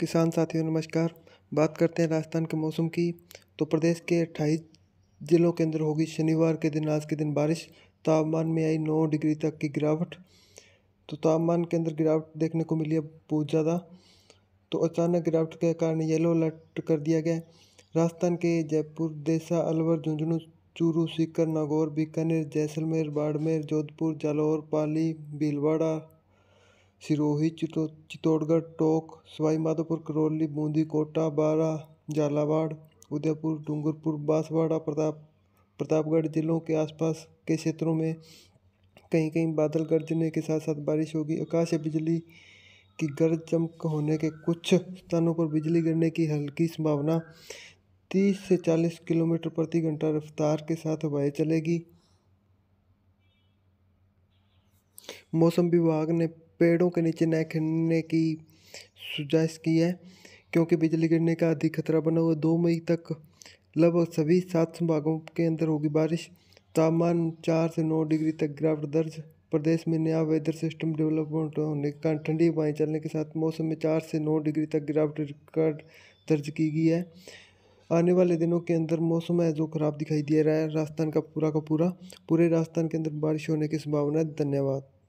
किसान साथियों नमस्कार बात करते हैं राजस्थान के मौसम की तो प्रदेश के अट्ठाईस जिलों के अंदर होगी शनिवार के दिन आज के दिन बारिश तापमान में आई नौ डिग्री तक की गिरावट तो तापमान के अंदर गिरावट देखने को मिली है बहुत ज़्यादा तो अचानक गिरावट के कारण येलो अलर्ट कर दिया गया राजस्थान के जयपुर देसा अलवर झुंझुनू चूरू सीकर नागौर बीकानेर जैसलमेर बाड़मेर जोधपुर जालौर पाली भीलवाड़ा सिरोही चितो चित्तौड़गढ़ टोंक सवाईमाधोपुर करौली बूंदी कोटा बारा झालावाड़ उदयपुर डूंगरपुर बांसवाड़ा प्रताप प्रतापगढ़ जिलों के आसपास के क्षेत्रों में कहीं कहीं बादल गरजने के साथ साथ बारिश होगी आकाशीय बिजली की गरज चमक होने के कुछ स्थानों पर बिजली गिरने की हल्की संभावना तीस से चालीस किलोमीटर प्रति घंटा रफ्तार के साथ हवाएं चलेगी मौसम विभाग ने पेड़ों के नीचे न खिलने की सुजाइश की है क्योंकि बिजली गिरने का अधिक खतरा बना हुआ दो मई तक लगभग मतलब सभी सात संभागों के अंदर होगी बारिश तापमान चार से नौ डिग्री तक गिरावट दर्ज प्रदेश में नया वेदर सिस्टम डेवलपमेंट होने के कारण ठंडी हवाएं चलने के साथ मौसम में चार से नौ डिग्री तक गिरावट रिकॉर्ड दर्ज की गई है आने वाले दिनों के अंदर मौसम है जो खराब दिखाई दे रहा है राजस्थान का पूरा का पूरा पूरे राजस्थान के अंदर बारिश होने की संभावना है धन्यवाद